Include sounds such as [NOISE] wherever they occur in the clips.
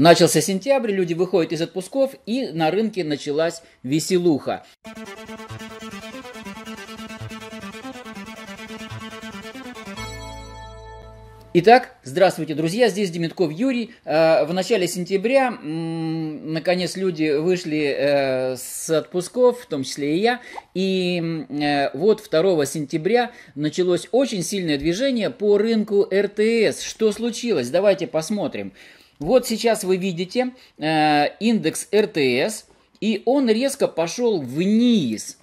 Начался сентябрь, люди выходят из отпусков, и на рынке началась веселуха. Итак, здравствуйте, друзья, здесь Демитков Юрий. Э, в начале сентября, наконец, люди вышли э, с отпусков, в том числе и я. И э, вот 2 сентября началось очень сильное движение по рынку РТС. Что случилось? Давайте посмотрим. Вот сейчас вы видите э, индекс РТС, и он резко пошел вниз.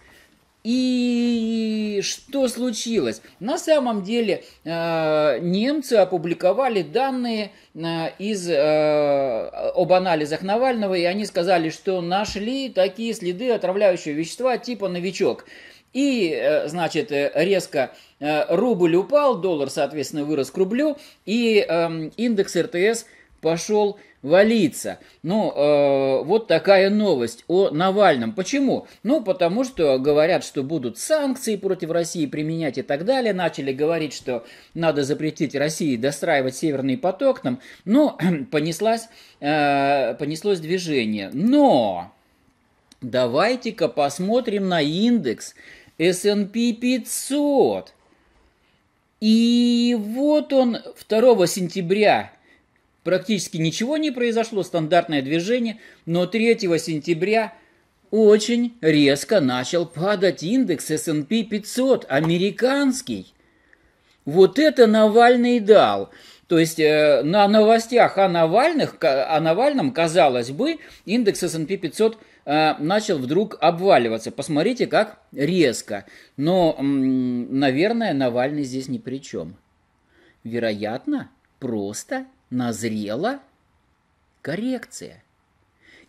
И что случилось? На самом деле э, немцы опубликовали данные э, из, э, об анализах Навального, и они сказали, что нашли такие следы отравляющего вещества типа «Новичок». И, э, значит, э, резко э, рубль упал, доллар, соответственно, вырос к рублю, и эм, индекс РТС – пошел валиться. Ну, э, вот такая новость о Навальном. Почему? Ну, потому что говорят, что будут санкции против России применять и так далее. Начали говорить, что надо запретить России достраивать Северный поток там. Ну, [CLEARS THROAT] понеслась, э, понеслось движение. Но давайте-ка посмотрим на индекс S&P 500. И вот он 2 сентября практически ничего не произошло, стандартное движение, но 3 сентября очень резко начал падать индекс S&P 500, американский. Вот это Навальный дал. То есть э, на новостях о, Навальных, о Навальном, казалось бы, индекс S&P 500 э, начал вдруг обваливаться. Посмотрите, как резко. Но, м -м, наверное, Навальный здесь ни при чем. Вероятно, просто назрела коррекция.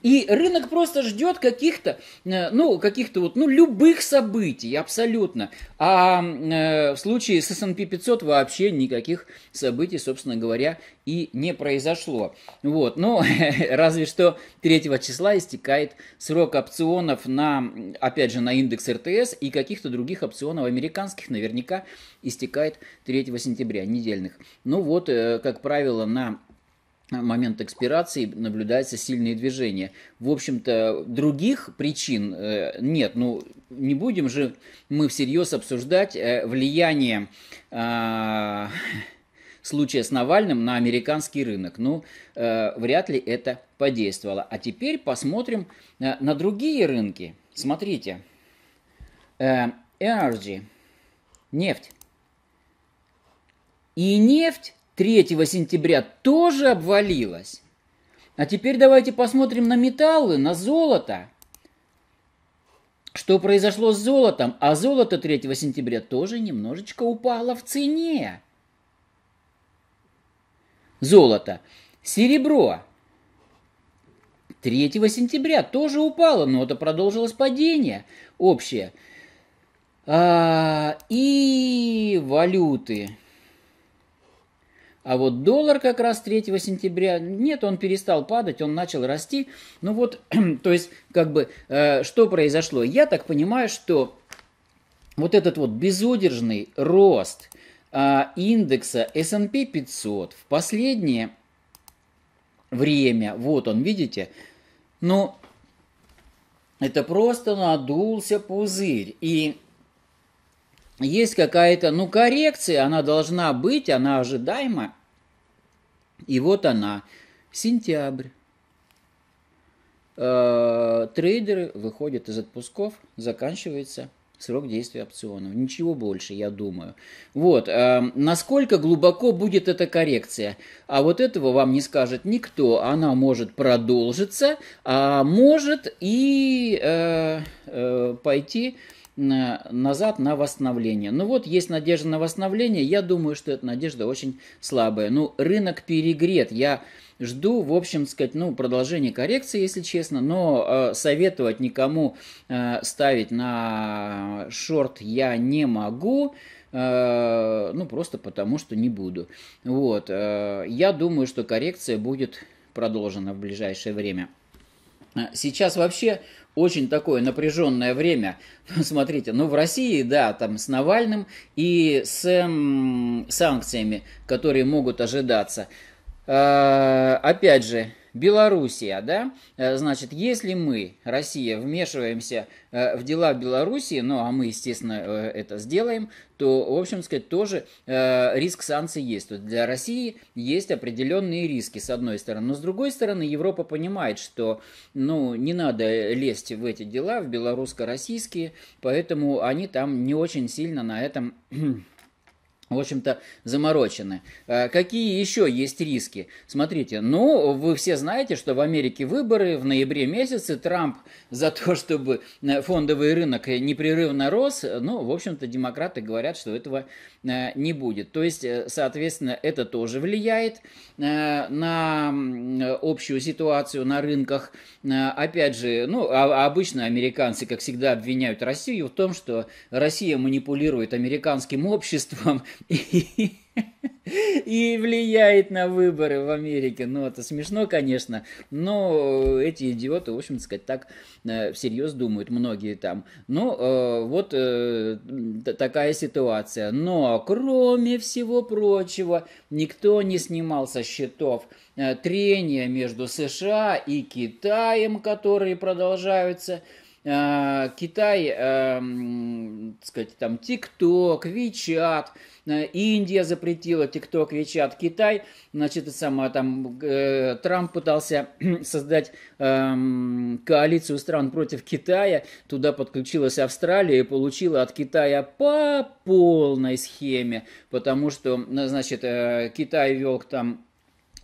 И рынок просто ждет каких-то, э, ну, каких-то вот, ну, любых событий абсолютно. А э, в случае с S&P 500 вообще никаких событий, собственно говоря, и не произошло. Вот, ну, [LAUGHS] разве что 3 числа истекает срок опционов на, опять же, на индекс РТС и каких-то других опционов американских наверняка истекает 3 сентября, недельных. Ну вот, э, как правило, на момент экспирации наблюдается сильные движения. В общем-то, других причин э, нет. Ну, не будем же мы всерьез обсуждать э, влияние э, случая с Навальным на американский рынок. Ну, вряд ли это подействовало. А теперь посмотрим на другие рынки. Смотрите. Energy. Нефть. И нефть 3 сентября тоже обвалилась. А теперь давайте посмотрим на металлы, на золото. Что произошло с золотом? А золото 3 сентября тоже немножечко упало в цене. Золото. Серебро. 3 сентября тоже упало, но это продолжилось падение общее. А, и валюты. А вот доллар как раз 3 сентября, нет, он перестал падать, он начал расти. Ну вот, [CLEARS THROAT] то есть, как бы, э, что произошло? Я так понимаю, что вот этот вот безудержный рост э, индекса S&P 500 в последнее время, вот он, видите, ну, это просто надулся пузырь. И есть какая-то, ну, коррекция, она должна быть, она ожидаема. И вот она, сентябрь. Э, трейдеры выходят из отпусков, заканчивается срок действия опционов. Ничего больше, я думаю. Вот, э, насколько глубоко будет эта коррекция? А вот этого вам не скажет никто. Она может продолжиться, а может и э, пойти назад на восстановление. Ну вот, есть надежда на восстановление. Я думаю, что эта надежда очень слабая. Ну, рынок перегрет. Я жду, в общем, сказать, ну, продолжение коррекции, если честно, но э, советовать никому э, ставить на шорт я не могу э, ну просто потому что не буду. Вот, э, я думаю, что коррекция будет продолжена в ближайшее время. Э, сейчас вообще очень такое напряженное время. [LAUGHS] Смотрите, ну в России, да, там с Навальным и с эм, санкциями, которые могут ожидаться. Э, опять же, Белоруссия, да, э, значит, если мы, Россия, вмешиваемся э, в дела Белоруссии, ну, а мы, естественно, э, это сделаем, то, в общем сказать, тоже риск санкций есть. То есть для России есть определенные риски, с одной стороны. Но, с другой стороны, Европа понимает, что, ну, не надо лезть в эти дела, в белорусско-российские, поэтому они там не очень сильно на этом в общем-то, заморочены. А какие еще есть риски? Смотрите, ну, вы все знаете, что в Америке выборы в ноябре месяце. Трамп за то, чтобы э, фондовый рынок непрерывно рос. Ну, в общем-то, демократы говорят, что этого э, не будет. То есть, э, соответственно, это тоже влияет на общую ситуацию на рынках. Опять же, ну, а, а обычно американцы, как всегда, обвиняют Россию в том, что Россия манипулирует американским обществом – [LAUGHS] и, влияет на выборы в Америке. Ну, это смешно, конечно, но эти идиоты, в общем сказать, так э, всерьез думают многие там. Ну, э, вот э, такая ситуация. Но, кроме всего прочего, никто не снимал со счетов трения между США и Китаем, которые продолжаются – а, Китай, эм, так сказать, там, ТикТок, Вичат, э, Индия запретила ТикТок, Вичат, Китай, значит, это самое, там, э, Трамп пытался [CLEARS THROAT] создать эм, коалицию стран против Китая, туда подключилась Австралия и получила от Китая по полной схеме, потому что, ну, значит, э, Китай вел там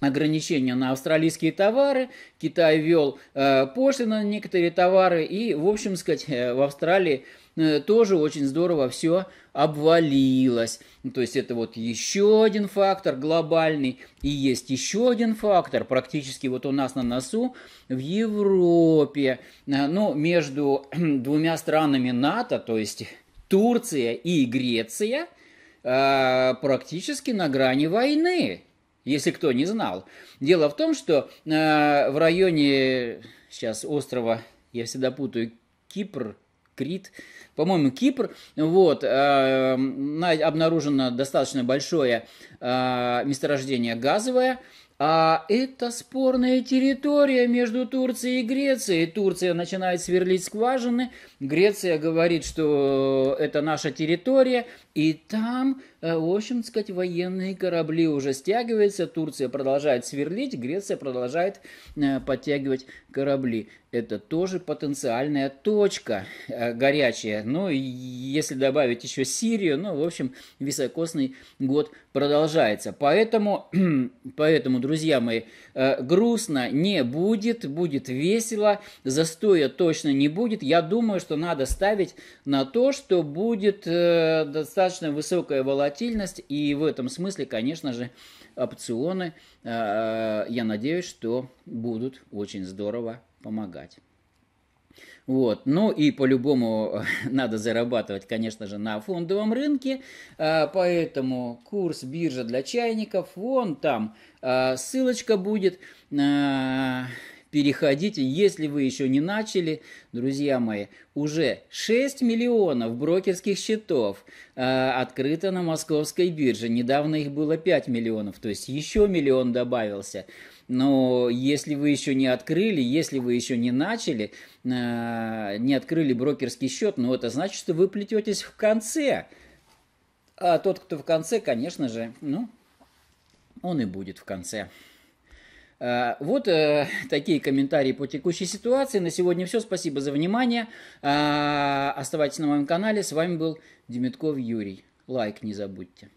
ограничения на австралийские товары, Китай ввел э, пошлины на некоторые товары, и, в общем сказать, э, в Австралии э, тоже очень здорово все обвалилось. То есть это вот еще один фактор глобальный, и есть еще один фактор, практически вот у нас на носу, в Европе. Э, ну, между [CLEARS THROAT] двумя странами НАТО, то есть Турция и Греция, э, практически на грани войны если кто не знал. Дело в том, что э, в районе сейчас острова, я всегда путаю, Кипр, Крит, по-моему, Кипр, вот, э, обнаружено достаточно большое э, месторождение газовое, а это спорная территория между Турцией и Грецией. Турция начинает сверлить скважины, Греция говорит, что э, это наша территория, и там, э, в общем, сказать, военные корабли уже стягиваются, Турция продолжает сверлить, Греция продолжает э, подтягивать корабли. Это тоже потенциальная точка горячая. Ну, если добавить еще Сирию, ну, в общем, високосный год продолжается. Поэтому, [CLEARS THROAT] поэтому друзья мои. Э, грустно не будет, будет весело, застоя точно не будет. Я думаю, что надо ставить на то, что будет э, достаточно высокая волатильность, и в этом смысле, конечно же, опционы, э, я надеюсь, что будут очень здорово помогать. Вот. Ну и по-любому [LAUGHS] надо зарабатывать, конечно же, на фондовом рынке, а, поэтому курс биржа для чайников, вон там а, ссылочка будет. А, переходите, если вы еще не начали, друзья мои, уже 6 миллионов брокерских счетов э, открыто на московской бирже. Недавно их было 5 миллионов, то есть еще миллион добавился. Но если вы еще не открыли, если вы еще не начали, э, не открыли брокерский счет, ну это значит, что вы плететесь в конце. А тот, кто в конце, конечно же, ну, он и будет в конце. Э, вот э, [LAUGHS] такие комментарии по текущей ситуации. На сегодня все. Спасибо за внимание. Э, оставайтесь на моем канале. С вами был Демитков Юрий. Лайк не забудьте.